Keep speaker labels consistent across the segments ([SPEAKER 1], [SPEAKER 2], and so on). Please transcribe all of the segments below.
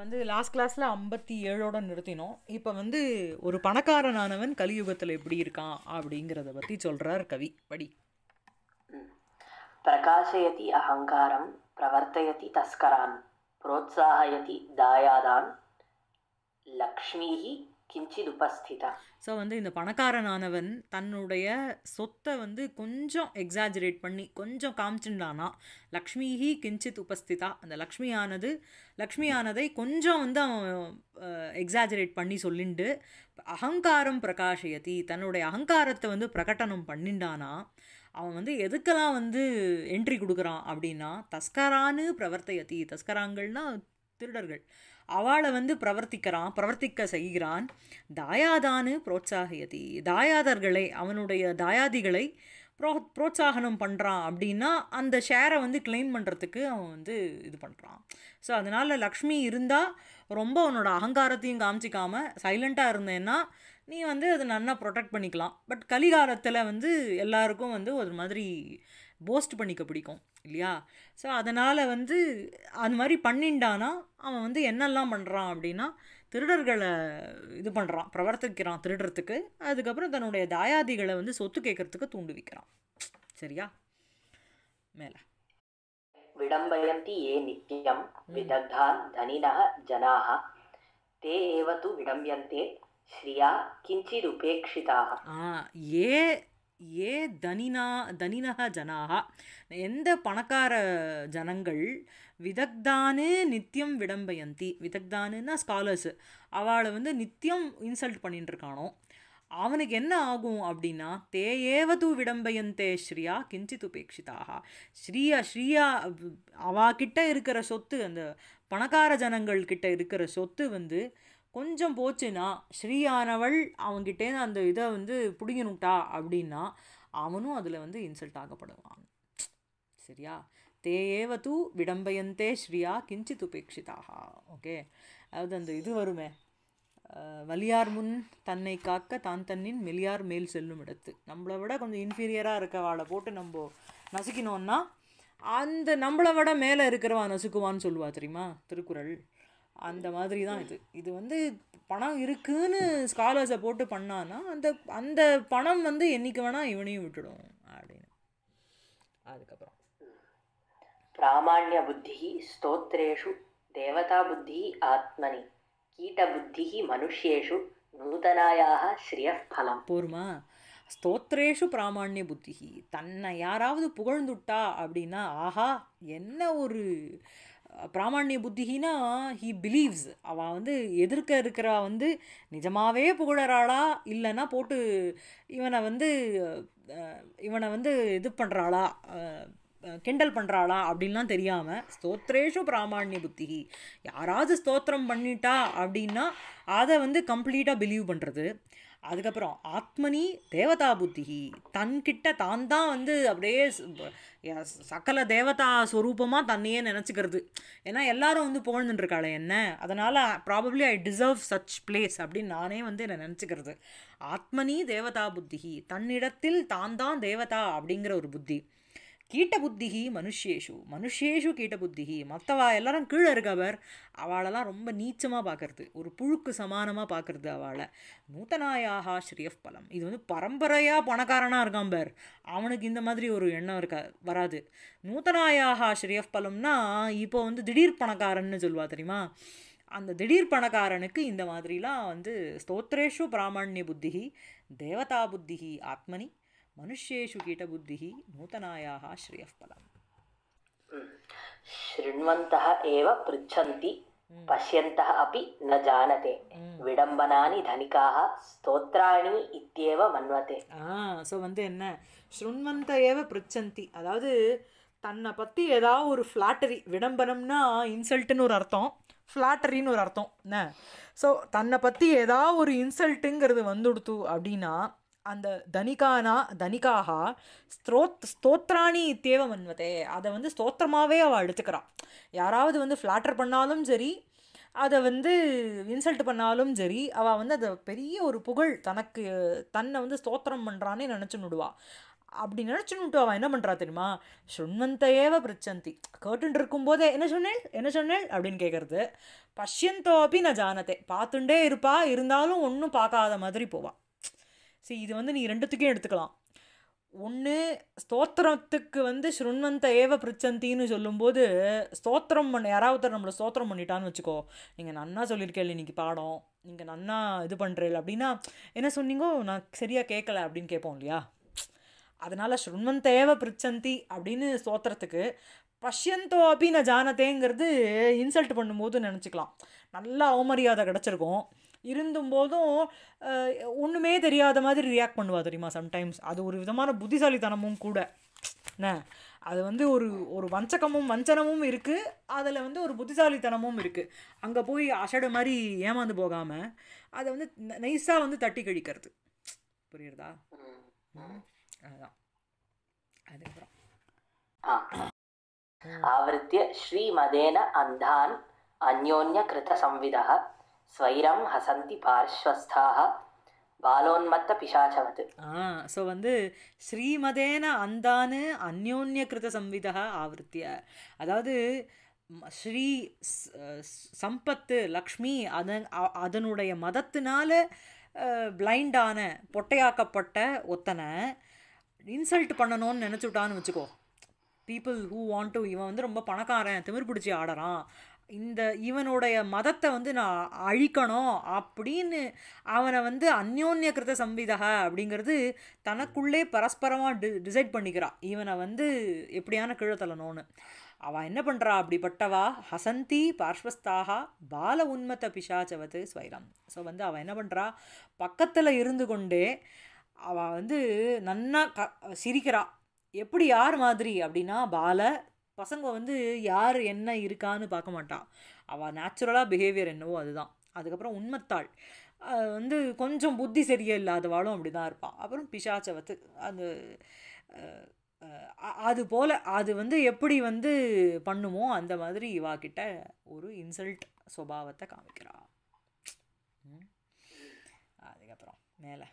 [SPEAKER 1] வந்து லாஸ்ட் கிளாஸில் ஐம்பத்தி ஏழோட நிறுத்தினோம் இப்போ வந்து ஒரு பணக்காரனானவன் கலியுகத்தில் எப்படி இருக்கான் அப்படிங்கிறத பற்றி சொல்கிறார் கவி படி
[SPEAKER 2] பிரகாசயதி அகங்காரம் பிரவர்த்தயதி தஸ்கரான் புரோத்சாகயதி தாயாதான் லக்ஷ்மிஹி
[SPEAKER 1] உபஸ்திதா ஸோ வந்து இந்த பணக்காரனானவன் தன்னுடைய சொத்தை வந்து கொஞ்சம் எக்ஸாஜரேட் பண்ணி கொஞ்சம் காமிச்சிருந்தானா லக்ஷ்மிஹி கிஞ்சித் உபஸ்திதா அந்த லக்ஷ்மியானது லக்ஷ்மியானதை கொஞ்சம் வந்து அவன் எக்ஸாஜரேட் பண்ணி சொல்லிண்டு அகங்காரம் பிரகாஷயத்தி தன்னுடைய அகங்காரத்தை வந்து பிரகடனம் பண்ணிண்டானா அவன் வந்து எதுக்கெல்லாம் வந்து என்ட்ரி கொடுக்குறான் அப்படின்னா தஸ்கரான்னு பிரவர்த்தையத்தி தஸ்கராங்கள்னா திருடர்கள் அவளை வந்து பிரவர்த்திக்கிறான் பிரவர்த்திக்க செய்கிறான் தாயாதானு புரோத்சாகியதி தாயாதர்களை அவனுடைய தாயாதிகளை ப்ரோ புரோத்சாகனம் பண்ணுறான் அப்படின்னா அந்த ஷேரை வந்து கிளைம் பண்ணுறதுக்கு அவன் வந்து இது பண்ணுறான் ஸோ அதனால் லக்ஷ்மி இருந்தால் ரொம்ப உன்னோட அகங்காரத்தையும் காமிச்சிக்காமல் சைலண்ட்டாக இருந்தேன்னா நீ வந்து அதை நல்லா ப்ரொடெக்ட் பண்ணிக்கலாம் பட் கலிகாலத்தில் வந்து எல்லாருக்கும் வந்து ஒரு மாதிரி போஸ்ட் பண்ணிக்க பிடிக்கும் இல்லையா ஸோ அதனால் வந்து அது மாதிரி பண்ணிண்டானா அவன் வந்து என்னெல்லாம் பண்ணுறான் அப்படின்னா திருடர்களை இது பண்ணுறான் பிரவர்த்திக்கிறான் திருடுறதுக்கு அதுக்கப்புறம் தன்னுடைய தாயாதிகளை வந்து சொத்து கேட்குறதுக்கு தூண்டு வைக்கிறான் சரியா மேலே
[SPEAKER 2] விடம்பயந்தி ஏ நித்தியம் விதக்தான் தனினः ஜனாः தே ஏவ து விடம்பியந்தே ஸ்ரீயா
[SPEAKER 1] ஆ ஏ ஏ தனினா தனினக ஜனாக எந்த பணக்கார ஜனங்கள் விதக்தானு நித்தியம் விடம்பயந்தி விதக்தானுன்னா ஸ்காலர்ஸு அவளை வந்து நித்தியம் இன்சல்ட் பண்ணிட்டு இருக்கானோ அவனுக்கு என்ன ஆகும் அப்படின்னா தேயேவது விடம்பயந்தே ஸ்ரீயா கிஞ்சித் உபேட்சிதாக ஸ்ரீயா ஸ்ரீயா அவா கிட்ட இருக்கிற சொத்து அந்த பணக்கார ஜனங்கள் கிட்ட இருக்கிற சொத்து வந்து கொஞ்சம் போச்சுன்னா ஸ்ரீயானவள் அவங்கிட்டேருந்து அந்த இதை வந்து பிடிங்கணுட்டா அப்படின்னா அவனும் அதில் வந்து இன்சல்ட் ஆகப்படுவான் சரியா தேயேவ தூ விடம்பயந்தே ஸ்ரீயா கிஞ்சித் உபேட்சிதாக ஓகே அதாவது அந்த இது வருமே வலியார் முன் தன்னை காக்க தான் தன்னின் மெலியார் மேல் செல்லும் இடத்து நம்மளை விட கொஞ்சம் இன்ஃபீரியராக இருக்கவாளை போட்டு நம்ம நசுக்கினோன்னா அந்த நம்மளை விட மேலே இருக்கிறவா நசுக்குவான்னு சொல்லுவா தெரியுமா திருக்குறள் அந்த மாதிரி தான் இது இது வந்து பணம் இருக்குன்னு ஸ்காலர்ஸை போட்டு பண்ணான்னா அந்த அந்த பணம் வந்து என்னைக்கு வேணால் இவனையும் விட்டுடும் அப்படின்னு அதுக்கப்புறம்
[SPEAKER 2] பிராமான்ய புத்தி ஸ்தோத்ரேஷு தேவதா புத்தி ஆத்மனி கீட்ட புத்தி மனுஷேஷு நூதனாயாக ஸ்ரீயஃபலம்
[SPEAKER 1] போருமா ஸ்தோத்ரேஷு பிராமணிய புத்தி தன்னை யாராவது புகழ்ந்துட்டா அப்படின்னா ஆஹா என்ன ஒரு பிராமணிய புத்திகினா ஹி பிலீவ்ஸ் அவள் வந்து எதிர்க்க இருக்கிறா வந்து நிஜமாகவே புகழறாளா இல்லைன்னா போட்டு இவனை வந்து இவனை வந்து இது பண்ணுறாளா கிண்டல் பண்ணுறாளா அப்படின்லாம் தெரியாமல் ஸ்தோத்ரேஷு பிராமணிய புத்திகி யாராவது ஸ்தோத்திரம் பண்ணிட்டா அப்படின்னா அதை வந்து கம்ப்ளீட்டாக பிலீவ் பண்ணுறது அதுக்கப்புறம் ஆத்மனி தேவதா புத்திகி தன்கிட்ட தான் தான் வந்து அப்படியே சக்கல தேவதா ஸ்வரூபமாக தன்னையே நினச்சிக்கிறது ஏன்னா எல்லாரும் வந்து புகழ்ந்துட்டுருக்காளே என்ன அதனால் probably I deserve such place அப்படின்னு நானே வந்து என்னை நினச்சிக்கிறது ஆத்மனி தேவதா புத்திகி தன்னிடத்தில் தான் தான் தேவதா அப்படிங்கிற ஒரு புத்தி கீட்டபுத்தி மனுஷேஷு மனுஷேஷு கீட்டபுத்தி மற்றவா எல்லாரும் கீழே இருக்கவர் அவளெல்லாம் ரொம்ப நீச்சமாக பார்க்குறது ஒரு புழுக்கு சமானமாக பார்க்குறது அவளை நூத்தனாயாக ஸ்ரீயஃப் பலம் இது வந்து பரம்பரையாக பணக்காரனாக இருக்கான் பார் அவனுக்கு இந்த மாதிரி ஒரு எண்ணம் இருக்கா வராது நூத்தனாயாக ஸ்ரீயஃப் பலம்னா இப்போ வந்து திடீர் பணக்காரன்னு சொல்லுவா தெரியுமா அந்த திடீர் பணக்காரனுக்கு இந்த மாதிரிலாம் வந்து ஸ்தோத்ரேஷு பிராமணிய புத்தி தேவதா புத்தி ஆத்மனி மனுஷேஷு கீட்டபுத்தி நூதனாயாக ஸ்ரீயः
[SPEAKER 2] शृण्वन्तः एव पृच्छन्ति पश्यन्तः अपि न விடம்பனானி தனிக்காக ஸ்தோத்ராணி இத்தியேவ மன்வதே
[SPEAKER 1] ஆ ஸோ வந்து என்ன ஸ்ருண்வந்த ஏவ பிரிச்சந்தி அதாவது தன்னை பற்றி ஏதாவது ஒரு ஃப்ளாட்டரி விடம்பரம்னா இன்சல்ட்டுன்னு ஒரு அர்த்தம் ஃப்ளாட்டரின்னு ஒரு அர்த்தம் என்ன ஸோ தன்னை பற்றி ஏதாவது ஒரு இன்சல்ட்டுங்கிறது வந்துடுத்து அப்படின்னா அந்த தனிகானா தனிகாக ஸ்தோத் ஸ்தோத்ராணி இத்தேவ மன்வதே அதை வந்து ஸ்தோத்திரமாகவே அவள் எடுத்துக்கிறான் யாராவது வந்து ஃப்ளாட்டர் பண்ணாலும் சரி அதை வந்து இன்சல்ட் பண்ணாலும் சரி அவள் வந்து அதை பெரிய ஒரு புகழ் தனக்கு தன்னை வந்து ஸ்தோத்திரம் பண்ணுறானே நினச்சி நுடுவா அப்படி நினச்சி நுட்டு அவள் என்ன பண்ணுறா தெரியுமா சுண்வந்தையேவ பிரச்சந்தி கேட்டுட்டு இருக்கும்போதே என்ன சொன்னேள் என்ன சொன்னேள் அப்படின்னு கேட்குறது பஷ்யந்தோ அப்படி நான் ஜானத்தை பார்த்துட்டே இருப்பா இருந்தாலும் ஒன்றும் பார்க்காத மாதிரி போவாள் சரி இது வந்து நீ ரெண்டுத்துக்கும் எடுத்துக்கலாம் ஒன்று ஸ்தோத்திரத்துக்கு வந்து ஸ்ருண்வந்த ஏவ பிரச்சந்தின்னு சொல்லும்போது ஸ்தோத்திரம் பண்ண யாராவது நம்மளை ஸ்தோத்திரம் பண்ணிட்டான்னு வச்சுக்கோ நீங்கள் நன்னா சொல்லியிருக்கேன் இன்னைக்கு பாடம் நீங்கள் நன்னா இது பண்ணுறீள் அப்படின்னா என்ன சொன்னீங்கோ நான் சரியாக கேட்கல அப்படின்னு கேட்போம் இல்லையா அதனால் ஏவ பிரச்சந்தி அப்படின்னு ஸ்தோத்திரத்துக்கு பஷ்யந்தோ அப்படி நான் ஜானதேங்கிறது இன்சல்ட் பண்ணும்போது நினச்சிக்கலாம் நல்லா அவமரியாதை கிடச்சிருக்கும் இருந்தும் போதும் ஒன்றுமே தெரியாத மாதிரி ரியாக்ட் பண்ணுவா தெரியுமா சம்டைம்ஸ் அது ஒரு விதமான புத்திசாலித்தனமும் கூட என்ன அது வந்து ஒரு ஒரு வஞ்சகமும் வஞ்சனமும் இருக்குது அதில் வந்து ஒரு புத்திசாலித்தனமும் இருக்குது அங்கே போய் அசடு மாதிரி ஏமாந்து போகாமல் அதை வந்து நைஸாக வந்து தட்டி கழிக்கிறது புரியுறதா அதுதான் அதுக்கப்புறம்
[SPEAKER 2] ஆவருத்திய ஸ்ரீமதேன அந்தான் அந்யோன்ய கிருத சம்விதாக ஸ்வைரம் ஹசந்தி பார்ஸ்வஸ்தாக பாலோன்மத்த
[SPEAKER 1] ஆ ஸோ வந்து ஸ்ரீமதேன அந்தானு அந்யோன்ய கிருத சம்விதா ஆவருத்திய அதாவது ஸ்ரீ சம்பத்து லக்ஷ்மி அதன் அதனுடைய மதத்தினால பிளைண்டான பொட்டையாக்கப்பட்ட ஒத்தனை இன்சல்ட் பண்ணணும்னு விட்டான்னு வச்சுக்கோ பீப்புள் ஹூ வாண்ட் டு இவன் வந்து ரொம்ப பணக்காரன் திமிர் பிடிச்சி ஆடுறான் இந்த இவனுடைய மதத்தை வந்து நான் அழிக்கணும் அப்படின்னு அவனை வந்து கிருத சம்விதக அப்படிங்கிறது தனக்குள்ளே பரஸ்பரமாக டி டிசைட் பண்ணிக்கிறான் இவனை வந்து எப்படியான கீழத்தலனோன்னு அவள் என்ன பண்ணுறா அப்படிப்பட்டவா ஹசந்தி பார்ஷ்வஸ்தாகா பால உண்மத்த பிஷாச்சவத்து ஸ்வைரம் ஸோ வந்து அவள் என்ன பண்ணுறா பக்கத்தில் இருந்து கொண்டே அவள் வந்து நன்னா க சிரிக்கிறா எப்படி யார் மாதிரி அப்படின்னா பால பசங்க வந்து யார் என்ன இருக்கான்னு பார்க்க மாட்டான் அவள் நேச்சுரலாக பிஹேவியர் என்னவோ அதுதான் அதுக்கப்புறம் உண்மத்தாள் வந்து கொஞ்சம் புத்தி சரியே இல்லாதவாளும் அப்படி தான் இருப்பான் அப்புறம் பிசாச்சவத்து அந்த அது போல் அது வந்து எப்படி வந்து பண்ணுமோ அந்த மாதிரி இவா கிட்ட ஒரு இன்சல்ட் சுபாவத்தை காமிக்கிறாள் அதுக்கப்புறம் மேலே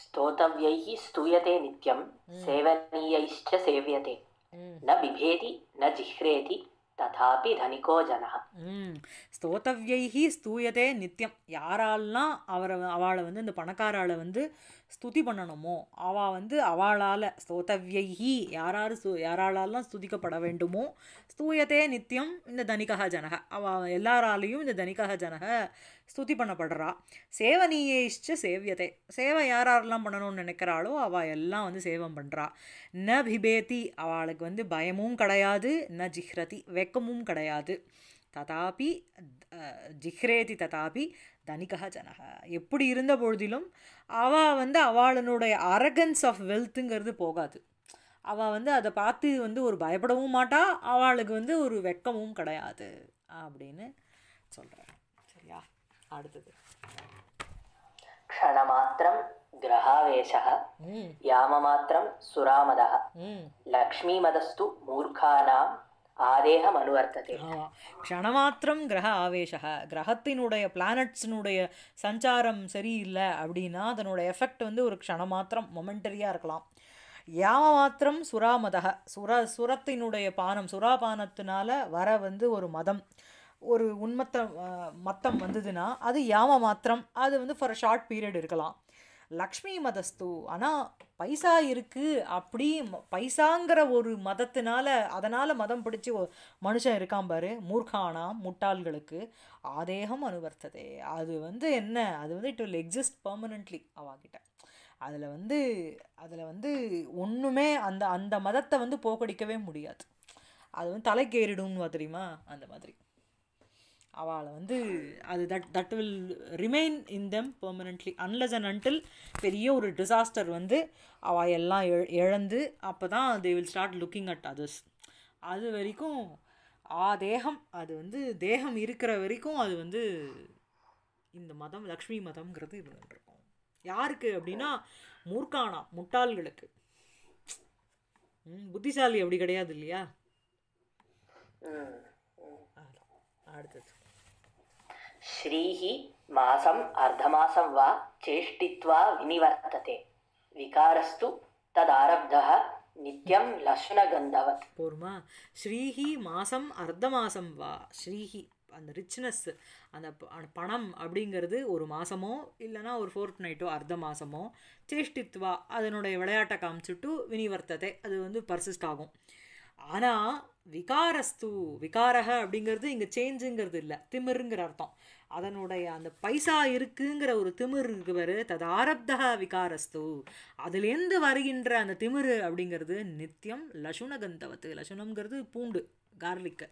[SPEAKER 2] ஸ்தோதவியை ஸ்தூயதே நித்யம் சேவனியைச்ச சேவியதே Mm. न बिभेति न जिह्रेति தனிக்கோ தனிகோ
[SPEAKER 1] ம் ஸ்தோத்தவியைஹி ஸ்தூயதே நித்தியம் யாராலாம் அவரை அவளை வந்து இந்த பணக்காராளை வந்து ஸ்துதி பண்ணணுமோ அவள் வந்து அவளால் ஸ்தோத்தவியைஹி யாராரு சு யாராலெல்லாம் ஸ்துதிக்கப்பட வேண்டுமோ ஸ்தூயதே நித்தியம் இந்த தனிகா ஜனக அவ எல்லாராலையும் இந்த தனிகா ஜனக ஸ்துதி பண்ணப்படுறா சேவனியே இஷ்ட சேவியதே சேவை யார் யாரெல்லாம் பண்ணணும்னு நினைக்கிறாளோ அவள் எல்லாம் வந்து சேவம் பண்ணுறா ந பிபேதி அவளுக்கு வந்து பயமும் கிடையாது ந ஜிஹ்ரதி வெக்கமும் கிடையாது ததாபி ஜிஹ்ரேதி ததாபி தனிகா ஜனக எப்படி இருந்த பொழுதிலும் அவள் வந்து அவளினுடைய அரகன்ஸ் ஆஃப் வெல்த்துங்கிறது போகாது அவள் வந்து அதை பார்த்து வந்து ஒரு பயப்படவும் மாட்டா அவளுக்கு வந்து ஒரு வெக்கமும் கிடையாது அப்படின்னு சொல்கிறேன் அடுத்தது
[SPEAKER 2] க்ஷணமாத்திரம் கிரகாவேஷः யாமமாத்திரம் சுராமதः லக்ஷ்மீமதஸ்து மூர்க்கானாம் ஆதேகம் அனுவர்த்தது
[SPEAKER 1] க்ஷணமாத்திரம் கிரக ஆவேஷக கிரகத்தினுடைய பிளானட்ஸினுடைய சஞ்சாரம் சரியில்லை அப்படின்னா அதனோட எஃபெக்ட் வந்து ஒரு க்ஷணமாத்திரம் மொமெண்டரியாக இருக்கலாம் யாம மாத்திரம் சுராமதக சுர சுரத்தினுடைய பானம் சுறாபானத்தினால வர வந்து ஒரு மதம் ஒரு உண்மத்த மத்தம் வந்ததுன்னா அது யாம மாத்திரம் அது வந்து ஃபார் அ ஷார்ட் பீரியட் இருக்கலாம் லக்ஷ்மி மதஸ்து ஆனால் பைசா இருக்குது அப்படி பைசாங்கிற ஒரு மதத்தினால அதனால் மதம் பிடிச்சி மனுஷன் இருக்கான் பாரு மூர்கானா முட்டாள்களுக்கு ஆதேகம் அனுவர்த்ததே அது வந்து என்ன அது வந்து இட் வில் எக்ஸிஸ்ட் பர்மனென்ட்லி அவாகிட்ட அதில் வந்து அதில் வந்து ஒன்றுமே அந்த அந்த மதத்தை வந்து போக்கடிக்கவே முடியாது அது வந்து தலைக்கேறிடும்னு தெரியுமா அந்த மாதிரி அவளை வந்து அது that that will remain in them permanently unless and until பெரிய ஒரு டிசாஸ்டர் வந்து அவள் எல்லாம் இழந்து அப்போ தான் they will start looking at others அது வரைக்கும் ஆ தேகம் அது வந்து தேகம் இருக்கிற வரைக்கும் அது வந்து இந்த மதம் லக்ஷ்மி மதம்ங்கிறது இருக்கும் யாருக்கு அப்படின்னா மூர்க்கானா முட்டாள்களுக்கு புத்திசாலி அப்படி கிடையாது இல்லையா அடுத்தது
[SPEAKER 2] ஸ்ரீஹி மாசம் அர்த்தமாசம் வா சேஷ்டித்வா வினிவர்த்ததே விகாரஸ்து ததாரப்தா
[SPEAKER 1] நித்யம் லசுனகந்தவத் போருமா ஸ்ரீஹி மாசம் அர்த்தமாசம் வா ஸ்ரீஹி அந்த ரிச்னஸ் அந்த பணம் அப்படிங்கிறது ஒரு மாதமோ இல்லைனா ஒரு ஃபோர்த் நைட்டோ அர்த்த மாதமோ சேஷ்டித்வா அதனுடைய விளையாட்டை காமிச்சுட்டு வினிவர்த்ததே அது வந்து பர்சிஸ்ட் ஆகும் ஆனால் விகாரஸ்து விகாரக அப்படிங்கிறது இங்கே சேஞ்சுங்கிறது இல்லை திமிருங்கிற அர்த்தம் அதனுடைய அந்த பைசா இருக்குங்கிற ஒரு திமிர் இருக்கு பாரு தது ஆரப்தா விகாரஸ்து அதுலேருந்து வருகின்ற அந்த திமிர் அப்படிங்கிறது நித்தியம் கந்தவத்து லசுணம்ங்கிறது பூண்டு கார்லிக்கு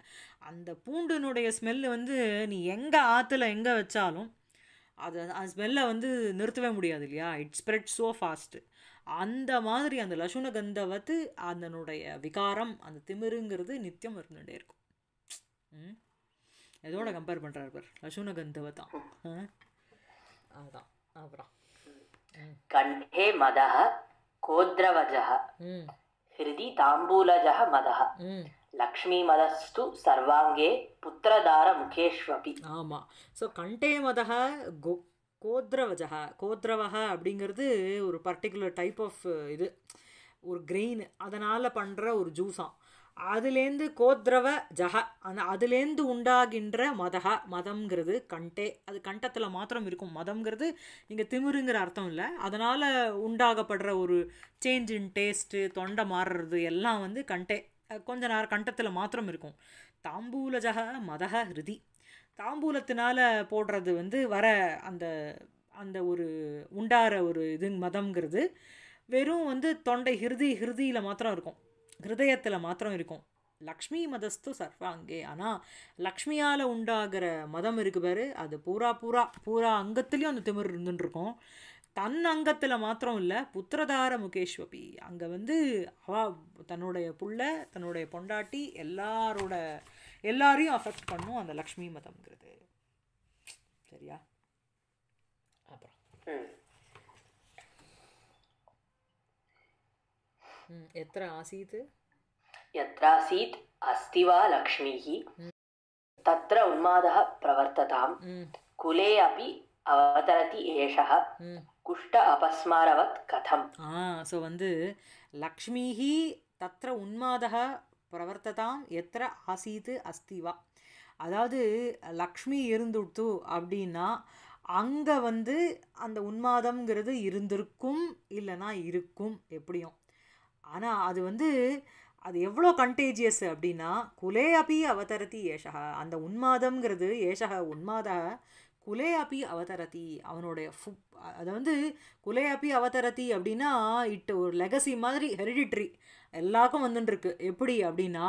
[SPEAKER 1] அந்த பூண்டுனுடைய ஸ்மெல்லு வந்து நீ எங்கே ஆற்றுல எங்கே வச்சாலும் அது அந்த ஸ்மெல்லை வந்து நிறுத்தவே முடியாது இல்லையா இட் ஸ்ப்ரெட் ஸோ ஃபாஸ்ட்டு அந்த மாதிரி அந்த கந்தவத்து அதனுடைய விகாரம் அந்த திமிருங்கிறது நித்தியம் இருந்துகிட்டே இருக்கும் ம் இதோட கம்பேர் பண்ணுறாரு பார் அசுன கந்தவ தான் அதான் அப்புறம்
[SPEAKER 2] கண்டே மதஹ கோத்ரவஜஹ ஹிருதி தாம்பூலஜஹ மதஹ லக்ஷ்மி மதஸ்து சர்வாங்கே
[SPEAKER 1] புத்திரதார முகேஷ்வபி ஆமாம் ஸோ கண்டே மதஹ கோ கோத்ரவஜஹா கோத்ரவஹ அப்படிங்கிறது ஒரு பர்டிகுலர் டைப் ஆஃப் இது ஒரு கிரெயின் அதனால் பண்ணுற ஒரு ஜூஸாம் அதுலேருந்து கோத்ரவ ஜஹ அந்த அதுலேருந்து உண்டாகின்ற மதஹா மதம்ங்கிறது கண்டே அது கண்டத்தில் மாத்திரம் இருக்கும் மதம்ங்கிறது இங்கே திமிருங்கிற அர்த்தம் இல்லை அதனால் உண்டாகப்படுற ஒரு சேஞ்ச் இன் டேஸ்ட்டு தொண்டை மாறுறது எல்லாம் வந்து கண்டே கொஞ்ச நேரம் கண்டத்தில் மாத்திரம் இருக்கும் தாம்பூல ஜஹ மதஹ ஹிருதி தாம்பூலத்தினால் போடுறது வந்து வர அந்த அந்த ஒரு உண்டாகிற ஒரு இது மதம்ங்கிறது வெறும் வந்து தொண்டை ஹிருதி ஹிருதியில் மாத்திரம் இருக்கும் ஹிருதயத்தில் மாத்திரம் இருக்கும் லக்ஷ்மி மதஸ்து சர்வாங்கே ஆனால் லக்ஷ்மியால் உண்டாகிற மதம் இருக்கு பாரு அது பூரா பூரா பூரா அங்கத்துலேயும் அந்த திமிர் இருந்துருக்கும் தன் அங்கத்தில் மாத்திரம் இல்லை புத்திரதார முகேஷ்வபி அங்கே வந்து அவ தன்னுடைய புள்ள தன்னுடைய பொண்டாட்டி எல்லாரோட எல்லாரையும் அஃபெக்ட் பண்ணும் அந்த லக்ஷ்மி மதம்ங்கிறது சரியா அப்புறம் यत्र आसीत्
[SPEAKER 2] यत्रासीत् अस्ति वा लक्ष्मीः तत्र उन्मादः प्रवर्तताम् कुले अपि அவதரதி ஏஷக
[SPEAKER 1] குஷ்ட அபஸ்மாரவத் கதம் ஆ வந்து லக்ஷ்மிஹி தத்திர உன்மாதக பிரவர்த்ததாம் எத்திர ஆசீத்து அஸ்திவா அதாவது லக்ஷ்மி இருந்துட்டு அப்படின்னா அங்கே வந்து அந்த உன்மாதம்ங்கிறது இருந்திருக்கும் இல்லைன்னா இருக்கும் எப்படியும் ஆனால் அது வந்து அது எவ்வளோ கண்டேஜியஸ் அப்படின்னா குலே அபி அவதரதி ஏஷக அந்த உன்மாதம்ங்கிறது ஏஷக உன்மாத குலே அபி அவதரதி அவனுடைய ஃபு அதை வந்து குலே அபி அவதரதி அப்படின்னா இட்டு ஒரு லெகசி மாதிரி ஹெரிடிட்ரி எல்லாருக்கும் வந்துட்டுருக்கு எப்படி அப்படின்னா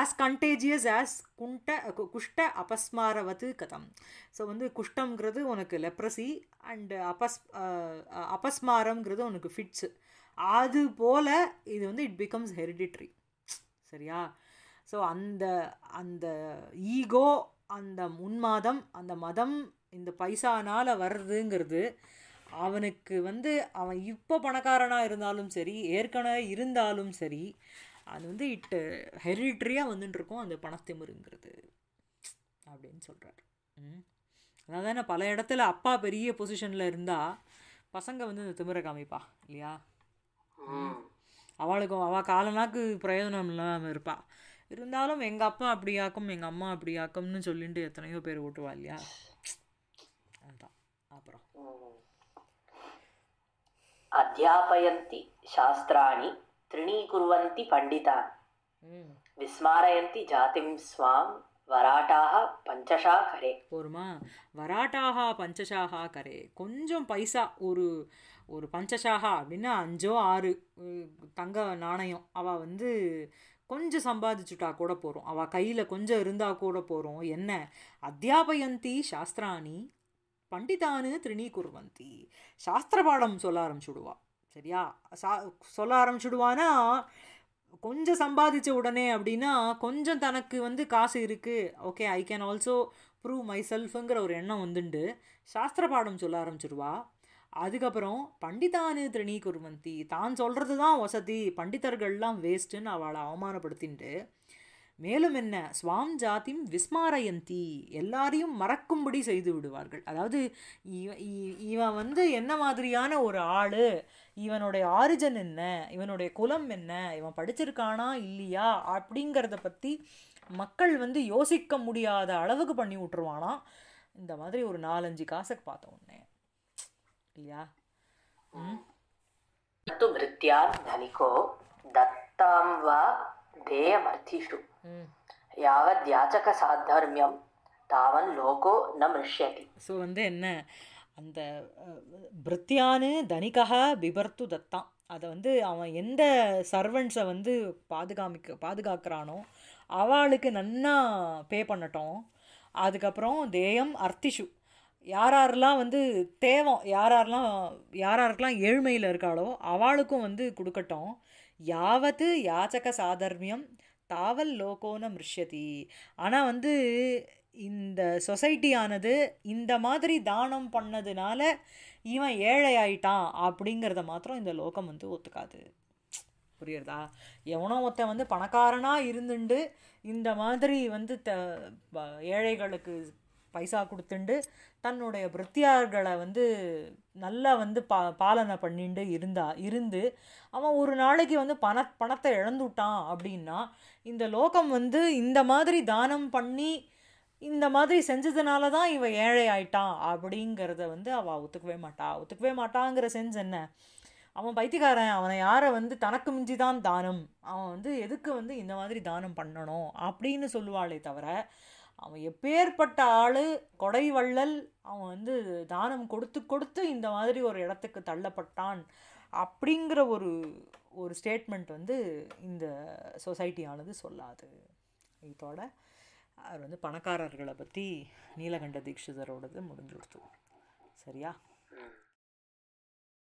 [SPEAKER 1] ஆஸ் கண்டேஜியஸ் ஆஸ் குண்ட குஷ்ட அபஸ்மாரவது கதம் ஸோ வந்து குஷ்டங்கிறது உனக்கு லெப்ரஸி அண்டு அபஸ் அபஸ்மாரங்கிறது உனக்கு ஃபிட்ஸு அது போல் இது வந்து இட் பிகம்ஸ் ஹெரிடிட்ரி சரியா ஸோ அந்த அந்த ஈகோ அந்த முன்மாதம் அந்த மதம் இந்த பைசானால் வர்றதுங்கிறது அவனுக்கு வந்து அவன் இப்போ பணக்காரனாக இருந்தாலும் சரி ஏற்கனவே இருந்தாலும் சரி அது வந்து இட்டு ஹெரிட்ரியாக வந்துட்டுருக்கும் அந்த பணத்திமிருங்கிறது அப்படின்னு சொல்கிறார் அதாவது பல இடத்துல அப்பா பெரிய பொசிஷனில் இருந்தால் பசங்க வந்து இந்த திமிரை காமிப்பா இல்லையா அவளுக்கும் அவள் காலனாக்கு பிரயோஜனம் இல்லாமல் இருப்பாள் இருந்தாலும் எங்கள் அப்பா அப்படி ஆக்கும் எங்கள் அம்மா ஆக்கும்னு சொல்லிட்டு எத்தனையோ பேர் ஓட்டுவா இல்லையா அப்புறம்
[SPEAKER 2] அத்தியாபயந்தி சாஸ்திராணி திரிணீகுர்வந்தி பண்டிதான் விஸ்மாரயந்தி ஜாதிம் ஸ்வாம் வராட்டாக பஞ்சஷா கரே
[SPEAKER 1] போருமா வராட்டாக பஞ்சஷாக கரே கொஞ்சம் பைசா ஒரு ஒரு பஞ்சஷாகா அப்படின்னா அஞ்சோ ஆறு தங்க நாணயம் அவள் வந்து கொஞ்சம் சம்பாதிச்சுட்டா கூட போகிறோம் அவள் கையில் கொஞ்சம் இருந்தால் கூட போகிறோம் என்ன அத்தியாபயந்தி சாஸ்திராணி பண்டிதானு குருவந்தி சாஸ்திர பாடம் சொல்ல ஆரம்பிச்சுடுவா சரியா சா சொல்ல ஆரம்பிச்சுடுவானா கொஞ்சம் சம்பாதிச்ச உடனே அப்படின்னா கொஞ்சம் தனக்கு வந்து காசு இருக்குது okay I can also prove my செல்ஃபுங்கிற ஒரு எண்ணம் வந்துண்டு சாஸ்திர பாடம் சொல்ல ஆரம்பிச்சிடுவா அதுக்கப்புறம் பண்டிதானு திரணி குருவந்தி தான் சொல்கிறது தான் வசதி பண்டிதர்கள்லாம் வேஸ்ட்டுன்னு அவளை அவமானப்படுத்தின்ட்டு மேலும் என்ன ஸ்வாம் ஜாதிம் விஸ்மாரயந்தி எல்லாரையும் மறக்கும்படி செய்து விடுவார்கள் அதாவது இவ இவன் வந்து என்ன மாதிரியான ஒரு ஆள் இவனுடைய ஆரிஜன் என்ன இவனுடைய குலம் என்ன இவன் படிச்சிருக்கானா இல்லையா அப்படிங்கிறத பற்றி மக்கள் வந்து யோசிக்க முடியாத அளவுக்கு பண்ணி விட்டுருவானா இந்த மாதிரி ஒரு நாலஞ்சு காசுக்கு பார்த்த உடனே இல்லையா
[SPEAKER 2] தத்து மிருத்யான் தனிகோ தத்தாம் வா தேயமர்த்திஷு யாவத் யாச்சக சாதர்மியம் தாவன் லோகோ ந மிருஷ்யதி
[SPEAKER 1] ஸோ வந்து என்ன அந்த பிருத்தியானு தனிகா பிபர்த்து தத்தான் அதை வந்து அவன் எந்த சர்வன்ஸை வந்து பாதுகாமிக்க பாதுகாக்கிறானோ அவளுக்கு நன்னா பே பண்ணட்டும் அதுக்கப்புறம் தேயம் அர்த்திஷு யாரெல்லாம் வந்து தேவம் யாரெல்லாம் யாரெல்லாம் ஏழ்மையில் இருக்காளோ அவளுக்கும் வந்து கொடுக்கட்டும் யாவத்து யாச்சக சாதர்மியம் தாவல் லோகோன மிருஷ்யதி ஆனால் வந்து இந்த சொசைட்டியானது இந்த மாதிரி தானம் பண்ணதுனால இவன் ஏழை ஆயிட்டான் அப்படிங்கிறத மாத்திரம் இந்த லோகம் வந்து ஒத்துக்காது புரியுறதா எவனோ ஒருத்தன் வந்து பணக்காரனாக இருந்துண்டு இந்த மாதிரி வந்து த ஏழைகளுக்கு பைசா கொடுத்துண்டு தன்னுடைய பிரத்தியார்களை வந்து நல்லா வந்து பா பாலனை பண்ணிட்டு இருந்தா இருந்து அவன் ஒரு நாளைக்கு வந்து பண பணத்தை இழந்துட்டான் அப்படின்னா இந்த லோகம் வந்து இந்த மாதிரி தானம் பண்ணி இந்த மாதிரி செஞ்சதுனால தான் இவன் ஏழை ஆயிட்டான் அப்படிங்கிறத வந்து அவள் ஒத்துக்கவே மாட்டா ஒத்துக்கவே மாட்டாங்கிற செஞ்சு என்ன அவன் பைத்தியக்காரன் அவனை யாரை வந்து தனக்கு மிஞ்சி தான் தானம் அவன் வந்து எதுக்கு வந்து இந்த மாதிரி தானம் பண்ணணும் அப்படின்னு சொல்லுவாளே தவிர அவன் எப்பேற்பட்ட ஆள் கொடை வள்ளல் அவன் வந்து தானம் கொடுத்து கொடுத்து இந்த மாதிரி ஒரு இடத்துக்கு தள்ளப்பட்டான் அப்படிங்கிற ஒரு ஒரு ஸ்டேட்மெண்ட் வந்து இந்த சொசைட்டியானது சொல்லாது இதோட அவர் வந்து பணக்காரர்களை பற்றி நீலகண்ட தீட்சிதரோடது முடிஞ்சு கொடுத்து சரியா